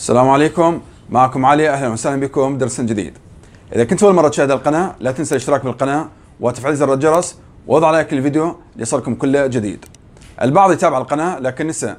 السلام عليكم معكم علي اهلا وسهلا بكم درس جديد اذا كنت اول مره تشاهد القناه لا تنسى الاشتراك بالقناه وتفعيل زر الجرس ووضع لايك للفيديو ليصلكم كل جديد البعض يتابع القناه لكن نسى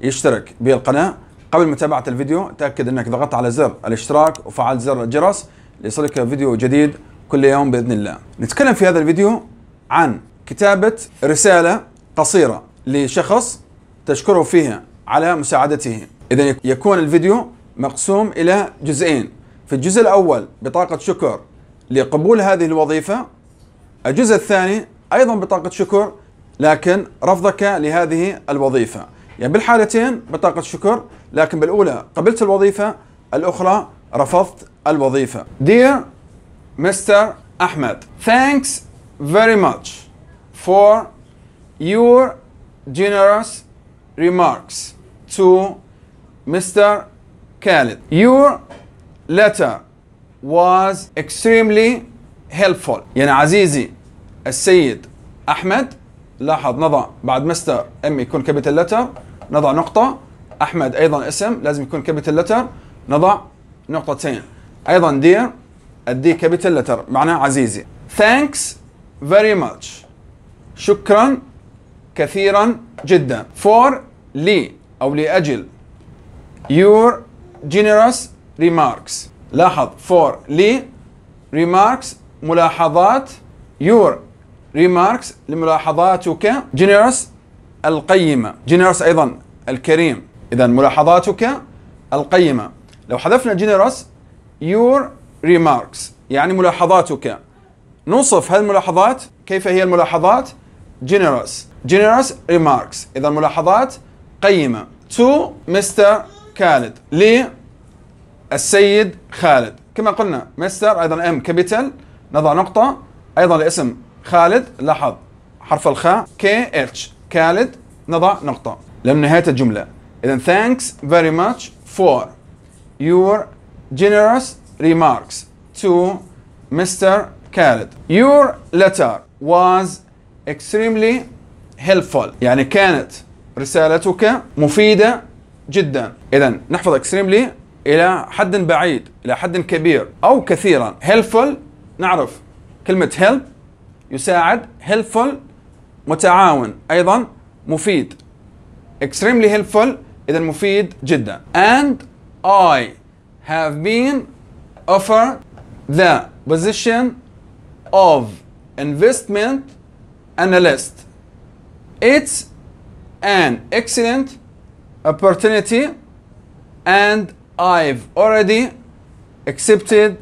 يشترك بالقناه قبل متابعه الفيديو تاكد انك ضغطت على زر الاشتراك وفعلت زر الجرس ليصلك فيديو جديد كل يوم باذن الله نتكلم في هذا الفيديو عن كتابه رساله قصيره لشخص تشكره فيها على مساعدته إذا يكون الفيديو مقسوم إلى جزئين في الجزء الأول بطاقة شكر لقبول هذه الوظيفة الجزء الثاني أيضا بطاقة شكر لكن رفضك لهذه الوظيفة يعني بالحالتين بطاقة شكر لكن بالأولى قبلت الوظيفة الأخرى رفضت الوظيفة Dear Mr. Ahmed Thanks very much for your generous remarks to Mr. Khaled. Your letter was extremely helpful. يعني عزيزي السيد أحمد لاحظ نضع بعد مستر ام يكون كابيتال لتر نضع نقطة أحمد أيضا اسم لازم يكون كابيتال لتر نضع نقطتين أيضا دير الدي كابيتال لتر معناه عزيزي thanks very much شكرا كثيرا جدا for لي أو لأجل your generous remarks لاحظ for لي remarks ملاحظات your remarks لملاحظاتك generous القيمة generous أيضا الكريم إذا ملاحظاتك القيمة لو حذفنا generous your remarks يعني ملاحظاتك نوصف هالملاحظات كيف هي الملاحظات generous generous remarks إذا ملاحظات قيمة to Mr. كالد للسيد خالد كما قلنا مستر ايضا ام كابيتال نضع نقطه ايضا الاسم خالد لاحظ حرف الخاء كي اتش كالد نضع نقطه لم نهايه الجمله اذا thanks very much for your generous remarks to Mr. كالد Your letter was extremely helpful. يعني كانت رسالتك مفيدة جدا اذا نحفظ اكستريملي الى حد بعيد الى حد كبير او كثيرا helpful نعرف كلمه help يساعد helpful متعاون ايضا مفيد extremely helpful اذا مفيد جدا and I have been offered the position of investment analyst it's an excellent opportunity and I've already accepted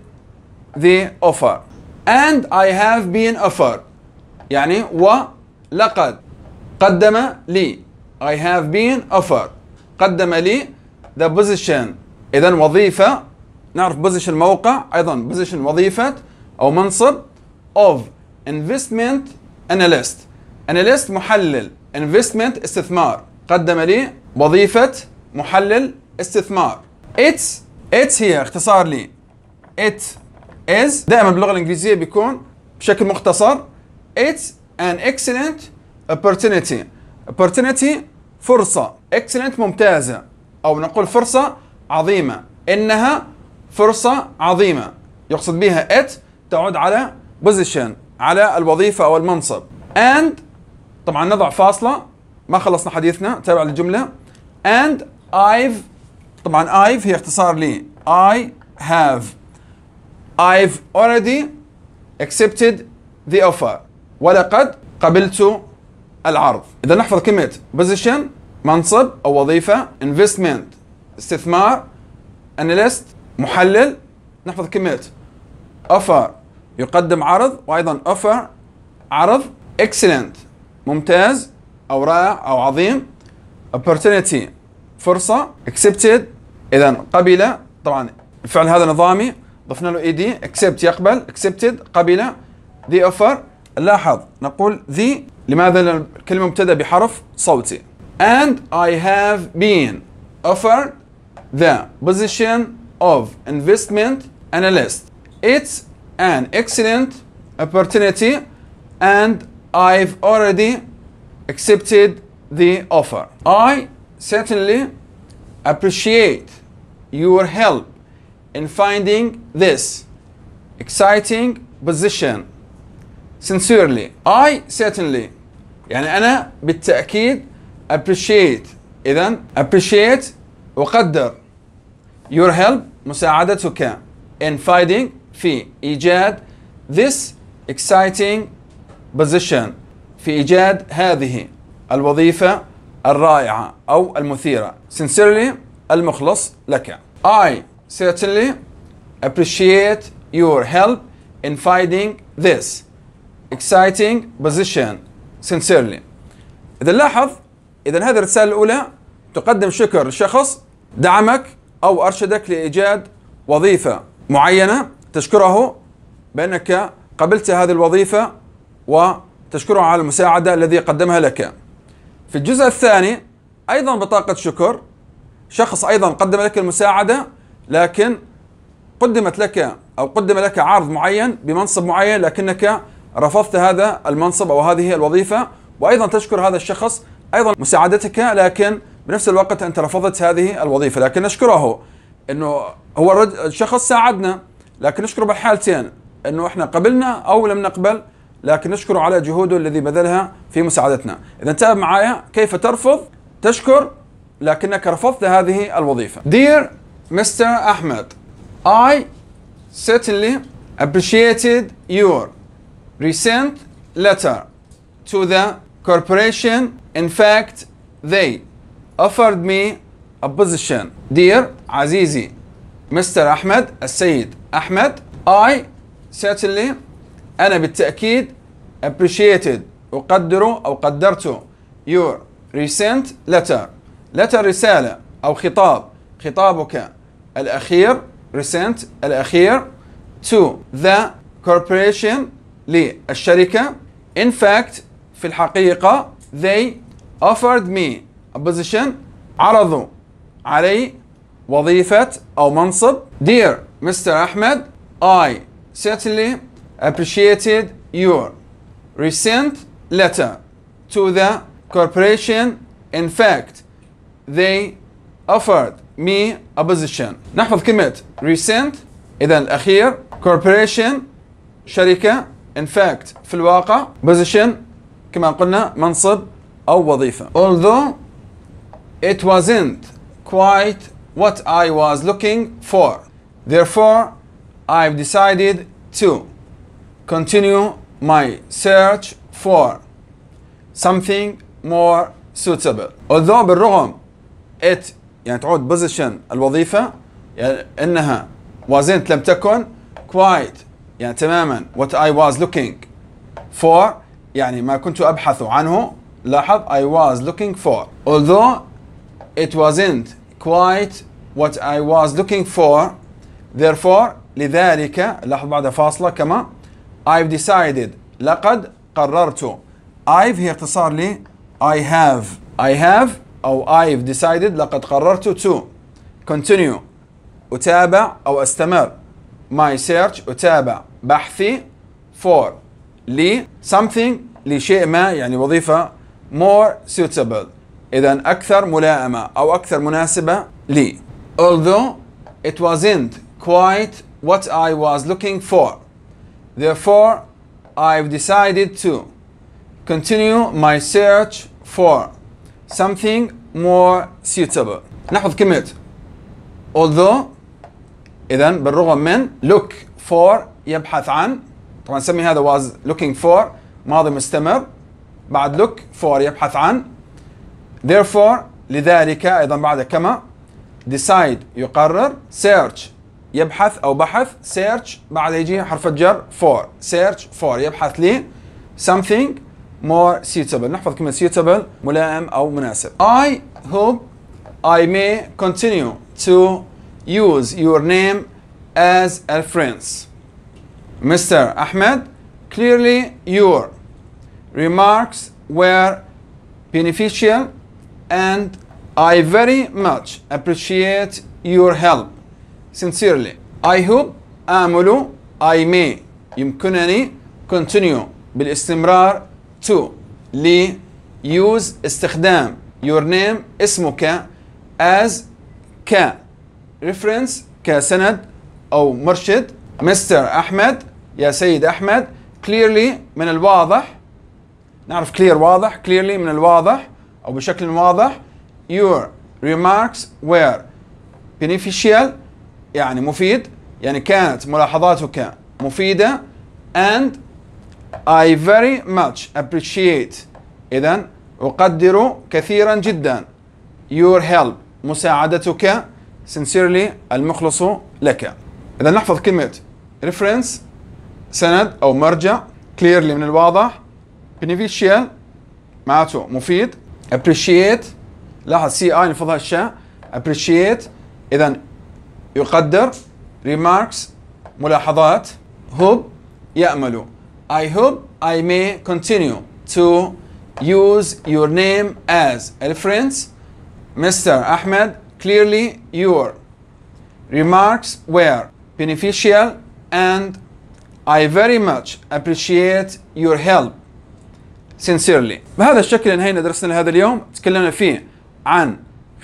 the offer and I have been offered يعني ولقد قدم لي I have been offered قدم لي the position إذا وظيفة نعرف position موقع أيضا position وظيفة أو منصب of investment analyst analyst محلل investment استثمار قدم لي وظيفة محلل استثمار It's It's هي اختصار لي it is دائما باللغة الإنجليزية بيكون بشكل مختصر it's an excellent opportunity opportunity فرصة excellent ممتازة أو نقول فرصة عظيمة إنها فرصة عظيمة يقصد بها it تعود على position على الوظيفة أو المنصب and طبعا نضع فاصلة ما خلصنا حديثنا تابع الجملة and I've طبعا I've هي اختصار لي I have I've already accepted the offer ولقد قبلت العرض إذا نحفظ كلمة position منصب أو وظيفة investment استثمار analyst محلل نحفظ كلمة offer يقدم عرض وأيضا offer عرض excellent ممتاز او رائع او عظيم opportunity فرصه accepted اذا قبل طبعا الفعل هذا نظامي ضفنا له اي دي accept يقبل accepted قبل the offer لاحظ نقول the لماذا الكلمه مبتدا بحرف صوتي and I have been offered the position of investment analyst it's an excellent opportunity and I've already accepted the offer. I certainly appreciate your help in finding this exciting position sincerely I certainly يعني أنا بالتأكيد appreciate إذا appreciate وقدر your help مساعدتك in finding في إيجاد this exciting position في إيجاد هذه الوظيفة الرائعة أو المثيرة sincerely المخلص لك I certainly appreciate your help in finding this exciting position sincerely إذا لاحظ إذا هذه الرسالة الأولى تقدم شكر لشخص دعمك أو أرشدك لإيجاد وظيفة معينة تشكره بأنك قبلت هذه الوظيفة و تشكره على المساعدة الذي قدمها لك في الجزء الثاني أيضا بطاقة شكر شخص أيضا قدم لك المساعدة لكن قدمت لك أو قدم لك عرض معين بمنصب معين لكنك رفضت هذا المنصب أو هذه الوظيفة وأيضا تشكر هذا الشخص أيضا مساعدتك لكن بنفس الوقت أنت رفضت هذه الوظيفة لكن نشكره أنه هو الشخص ساعدنا لكن نشكره بحالتين أنه إحنا قبلنا أو لم نقبل لكن نشكره على جهوده الذي بذلها في مساعدتنا إذا انتبه معايا كيف ترفض تشكر لكنك رفضت هذه الوظيفة Dear Mr. Ahmed I certainly appreciated your recent letter to the corporation in fact they offered me a position Dear عزيزي Mr. Ahmed السيد أحمد I certainly انا بالتاكيد appreciated اقدره او قدرته your recent letter letter رساله او خطاب خطابك الاخير recent الاخير to the corporation للشركه in fact في الحقيقه they offered me a position عرضوا علي وظيفه او منصب dear mr احمد I certainly appreciated your recent letter to the corporation. In fact, they offered me a position. نحفظ كلمة recent إذا الأخير corporation شركة in fact في الواقع position كما قلنا منصب أو وظيفة. Although it wasn't quite what I was looking for. Therefore, I've decided to continue my search for something more suitable although بالرغم it يعني تعود position الوظيفة يعني انها wasn't لم تكن quite يعني تماما what I was looking for يعني ما كنت ابحث عنه لاحظ I was looking for although it wasn't quite what I was looking for therefore لذلك لاحظ بعد فاصلة كما I've decided لقد قررت I've هي اختصار ل I have I have أو I've decided لقد قررت to continue أتابع أو أستمر my search أتابع بحثي for لي something لشيء ما يعني وظيفة more suitable إذا أكثر ملائمة أو أكثر مناسبة لي although it wasn't quite what I was looking for Therefore, I've decided to continue my search for something more suitable. نحفظ كلمة although إذا بالرغم من look for يبحث عن طبعا سمي هذا was looking for ماضي مستمر بعد look for يبحث عن therefore لذلك أيضا بعد كما decide يقرر search يبحث او بحث سيرش بعد يجي حرف الجر فور سيرش فور يبحث لي something more suitable نحفظ كلمه suitable ملائم او مناسب I hope I may continue to use your name as a friend Mr. Ahmed clearly your remarks were beneficial and I very much appreciate your help sincerely I hope آمل I may يمكنني continue بالاستمرار to لي use استخدام your name اسمك as ك reference كسند أو مرشد مستر أحمد يا سيد أحمد clearly من الواضح نعرف clear واضح clearly من الواضح أو بشكل واضح your remarks were beneficial يعني مفيد يعني كانت ملاحظاتك مفيدة and I very much appreciate إذا أقدر كثيرا جدا your help مساعدتك sincerely المخلص لك إذا نحفظ كلمة reference سند أو مرجع clearly من الواضح beneficial معناته مفيد appreciate لاحظ سي اي نفضها الشاء appreciate اذا يقدر remarks ملاحظات hope يأمل I hope I may continue to use your name as الفرنس Mr. Ahmed clearly your remarks were beneficial and I very much appreciate your help sincerely بهذا الشكل انهينا درسنا لهذا اليوم تكلمنا فيه عن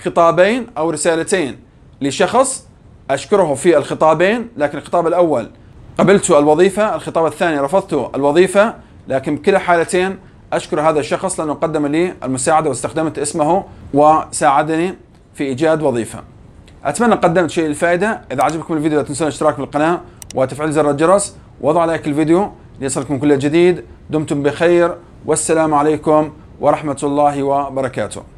خطابين او رسالتين لشخص أشكره في الخطابين لكن الخطاب الأول قبلت الوظيفة الخطاب الثاني رفضت الوظيفة لكن بكلا حالتين أشكر هذا الشخص لأنه قدم لي المساعدة واستخدمت اسمه وساعدني في إيجاد وظيفة أتمنى قدمت شيء الفائدة إذا عجبكم الفيديو لا تنسون الاشتراك في القناة وتفعيل زر الجرس وضع لايك الفيديو ليصلكم كل جديد دمتم بخير والسلام عليكم ورحمة الله وبركاته